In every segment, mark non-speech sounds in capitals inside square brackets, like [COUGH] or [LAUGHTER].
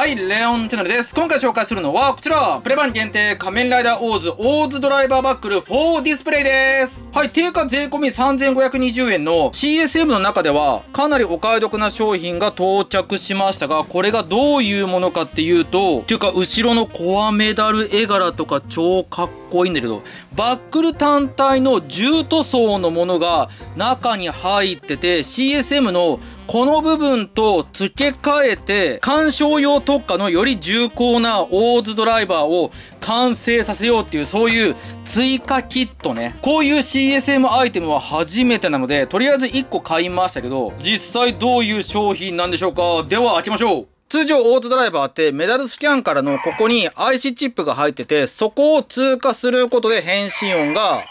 はい、レオンチャンネルです。今回紹介するのはこちら、プレバン限定仮面ライダーオーズオーズドライバーバックル4ディスプレイです。はい、定価税込3520円の CSM の中ではかなりお買い得な商品が到着しましたが、これがどういうものかっていうと、っていうか後ろのコアメダル絵柄とか超かっこいいんだけど、バックル単体の重塗装のものが中に入ってて、CSM のこの部分と付け替えて、干賞用特化のより重厚なオーズドライバーを完成させようっていう、そういう追加キットね。こういう CSM アイテムは初めてなので、とりあえず1個買いましたけど、実際どういう商品なんでしょうかでは開けましょう通常オートドライバーってメダルスキャンからのここに IC チップが入ってて、そこを通過することで返信音が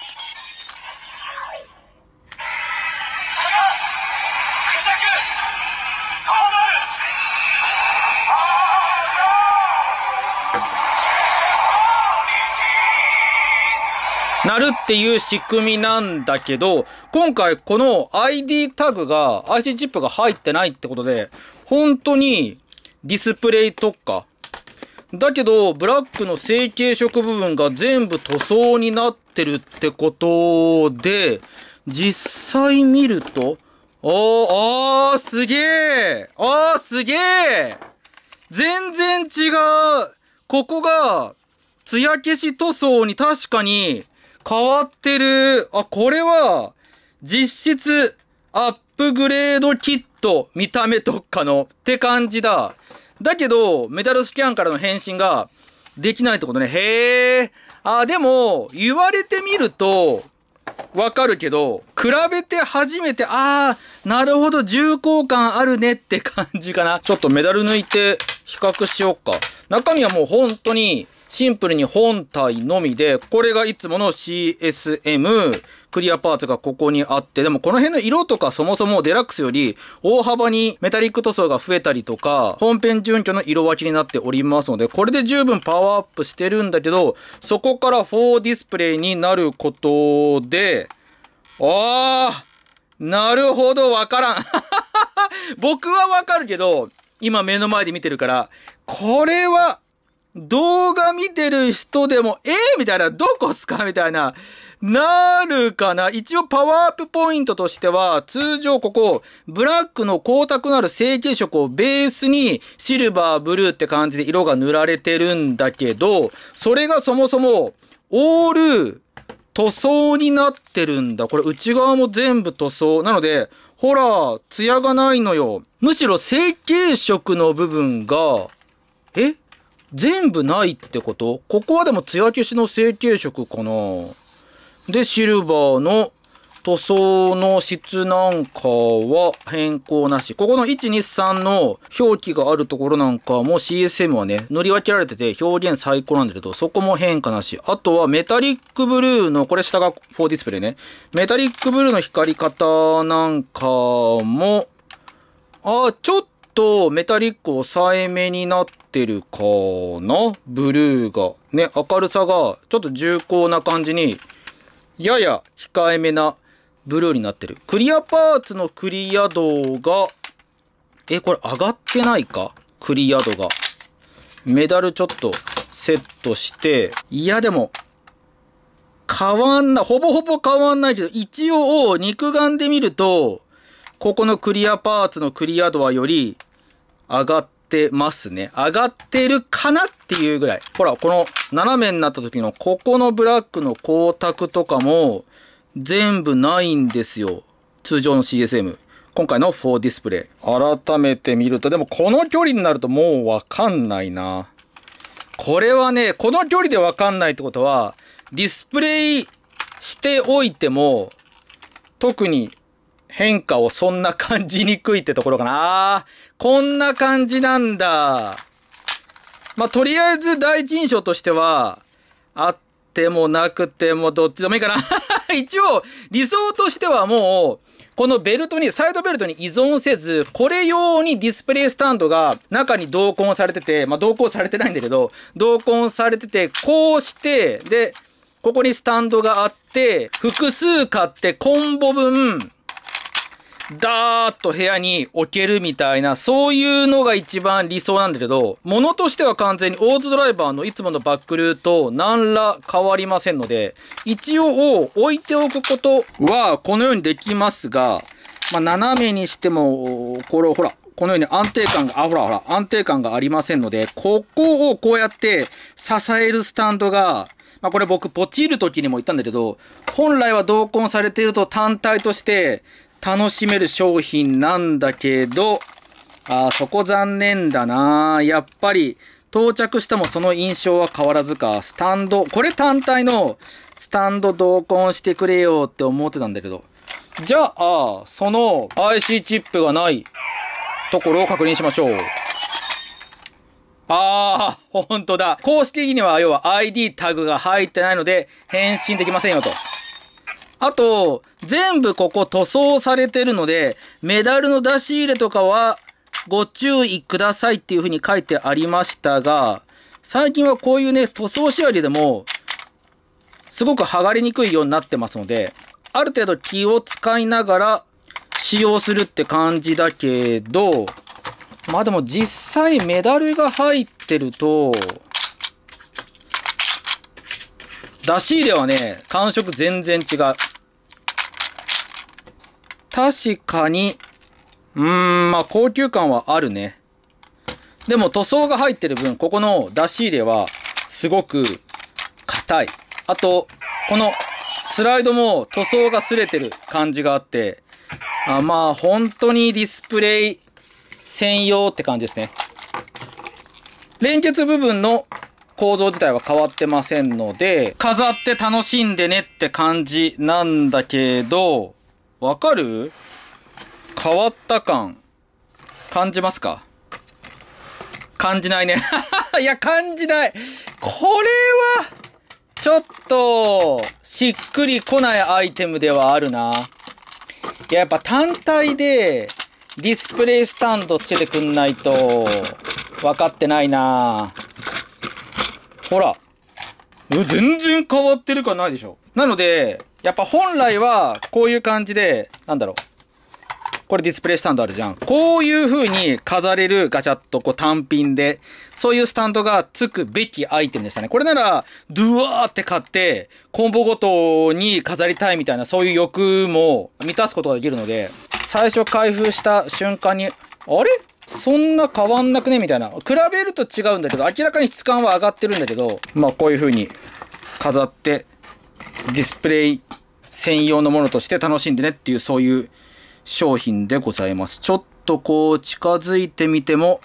るっていう仕組みなんだけど、今回この ID タグが IC チップが入ってないってことで、本当にディスプレイ特化。だけど、ブラックの成形色部分が全部塗装になってるってことで、実際見ると、おー、あー、すげえあー、すげえ全然違うここが、艶消し塗装に確かに変わってる。あ、これは、実質、アップグレードキット、見た目特化の、って感じだ。だけど、メタルスキャンからの返信が、できないってことね。へえ。あ、でも、言われてみると、わかるけど、比べて初めて、あー、なるほど、重厚感あるねって感じかな。ちょっとメダル抜いて比較しよっか。中身はもう本当にシンプルに本体のみで、これがいつもの CSM、クリアパーツがここにあって、でもこの辺の色とかそもそもデラックスより大幅にメタリック塗装が増えたりとか、本編準拠の色分けになっておりますので、これで十分パワーアップしてるんだけど、そこから4ディスプレイになることで、あーなるほど、わからん。[LAUGHS] 僕はわかるけど、今目の前で見てるから、これは、動画見てる人でも、えー、みたいな、どこっすかみたいな、なるかな一応パワーアップポイントとしては、通常ここ、ブラックの光沢のある成形色をベースに、シルバー、ブルーって感じで色が塗られてるんだけど、それがそもそも、オール、塗装になってるんだ。これ内側も全部塗装。なので、ほら、ツヤがないのよ。むしろ成形色の部分が、え全部ないってことここはでも艶消しの成型色かなで、シルバーの塗装の質なんかは変更なし。ここの123の表記があるところなんかも CSM はね、塗り分けられてて表現最高なんだけど、そこも変化なし。あとはメタリックブルーの、これ下が4ディスプレイね。メタリックブルーの光り方なんかも、あ、ちょっと、メタリック抑えめになってるかなブルーが。ね、明るさがちょっと重厚な感じに、やや控えめなブルーになってる。クリアパーツのクリア度が、え、これ上がってないかクリア度が。メダルちょっとセットして、いやでも、変わんな、ほぼほぼ変わんないけど、一応肉眼で見ると、ここのクリアパーツのクリア度はより上がってますね。上がってるかなっていうぐらい。ほら、この斜めになった時のここのブラックの光沢とかも全部ないんですよ。通常の CSM。今回の4ディスプレイ。改めて見ると、でもこの距離になるともうわかんないな。これはね、この距離でわかんないってことは、ディスプレイしておいても、特に変化をそんな感じにくいってところかな。こんな感じなんだ。まあ、とりあえず第一印象としては、あってもなくてもどっちでもいいかな。[LAUGHS] 一応、理想としてはもう、このベルトに、サイドベルトに依存せず、これ用にディスプレイスタンドが中に同梱されてて、まあ、同梱されてないんだけど、同梱されてて、こうして、で、ここにスタンドがあって、複数買ってコンボ分、ダーッと部屋に置けるみたいな、そういうのが一番理想なんだけど、ものとしては完全にオーズドライバーのいつものバックルーと何ら変わりませんので、一応置いておくことはこのようにできますが、まあ、斜めにしても、これをほら、このように安定感が、あ、ほらほら、安定感がありませんので、ここをこうやって支えるスタンドが、まあ、これ僕、ポチる時にも言ったんだけど、本来は同梱されていると単体として、楽しめる商品なんだけど、あそこ残念だなやっぱり、到着してもその印象は変わらずか、スタンド、これ単体のスタンド同梱してくれよって思ってたんだけど、じゃあ、その IC チップがないところを確認しましょう。ああ、ほんとだ。公式には要は ID タグが入ってないので、返信できませんよと。あと、全部ここ塗装されてるので、メダルの出し入れとかはご注意くださいっていう風に書いてありましたが、最近はこういうね、塗装仕上げでも、すごく剥がれにくいようになってますので、ある程度気を使いながら使用するって感じだけど、まあでも実際メダルが入ってると、出し入れはね、感触全然違う。確かに、うーん、まあ高級感はあるね。でも塗装が入ってる分、ここの出し入れはすごく硬い。あと、このスライドも塗装が擦れてる感じがあって、あまあ本当にディスプレイ専用って感じですね。連結部分の構造自体は変わってませんので、飾って楽しんでねって感じなんだけど、わかる変わった感感じますか感じないね [LAUGHS] いや感じないこれはちょっとしっくりこないアイテムではあるないややっぱ単体でディスプレイスタンドつけてくんないと分かってないなほら全然変わってる感ないでしょなのでやっぱ本来はこういう感じで、なんだろう。これディスプレイスタンドあるじゃん。こういう風に飾れるガチャッとこう単品で、そういうスタンドが付くべきアイテムでしたね。これなら、ドゥワーって買って、コンボごとに飾りたいみたいな、そういう欲も満たすことができるので、最初開封した瞬間に、あれそんな変わんなくねみたいな。比べると違うんだけど、明らかに質感は上がってるんだけど、まあこういう風に飾って、ディスプレイ専用のものとして楽しんでねっていうそういう商品でございます。ちょっとこう近づいてみても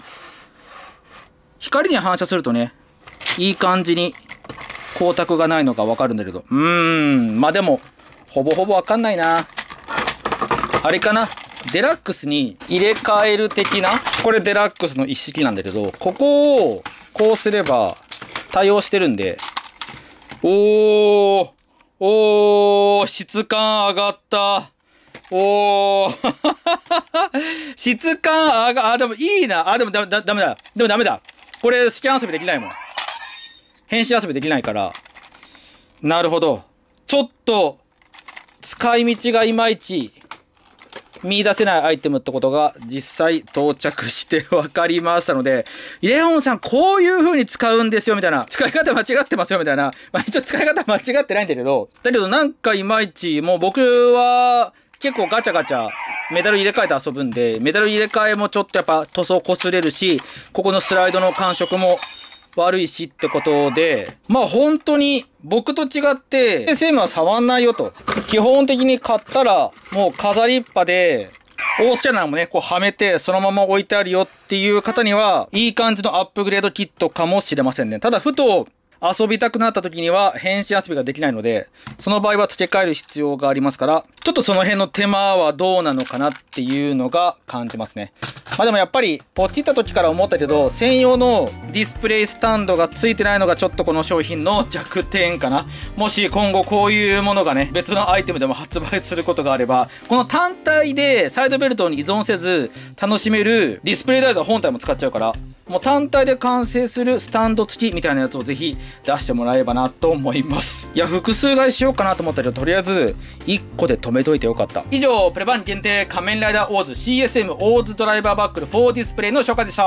光に反射するとねいい感じに光沢がないのがわかるんだけどうーんまあでもほぼほぼわかんないなあれかなデラックスに入れ替える的なこれデラックスの一式なんだけどここをこうすれば対応してるんでおーおー、質感上がった。おー、[LAUGHS] 質感上が、あ、でもいいな。あ、でもだ、だ、ダメだ。でもダメだ。これスキャン遊びできないもん。変身遊びできないから。なるほど。ちょっと、使い道がいまいち。見出せないアイテムってことが実際到着して分かりましたので、イレオンさんこういう風に使うんですよみたいな、使い方間違ってますよみたいな、まあ一応使い方間違ってないんだけど、だけどなんかいまいち、もう僕は結構ガチャガチャメダル入れ替えて遊ぶんで、メダル入れ替えもちょっとやっぱ塗装擦れるし、ここのスライドの感触も悪いしってことで、まあ本当に僕と違って、セームは触んないよと。基本的に買ったら、もう飾りっぱで、オースャナーもね、こうはめて、そのまま置いてあるよっていう方には、いい感じのアップグレードキットかもしれませんね。ただ、ふと遊びたくなった時には、変身遊びができないので、その場合は付け替える必要がありますから、ちょっとその辺の手間はどうなのかなっていうのが感じますね。まあでもやっぱりポチった時から思ったけど専用のディスプレイスタンドが付いてないのがちょっとこの商品の弱点かな。もし今後こういうものがね別のアイテムでも発売することがあればこの単体でサイドベルトに依存せず楽しめるディスプレイダイザー本体も使っちゃうからもう単体で完成するスタンド付きみたいなやつをぜひ出してもらえばなと思います。いや複数買いしようかなと思ったけどとりあえず1個で止めめといてよかった以上プレ版限定仮面ライダーオーズ CSM オーズドライバーバックル4ディスプレイの紹介でした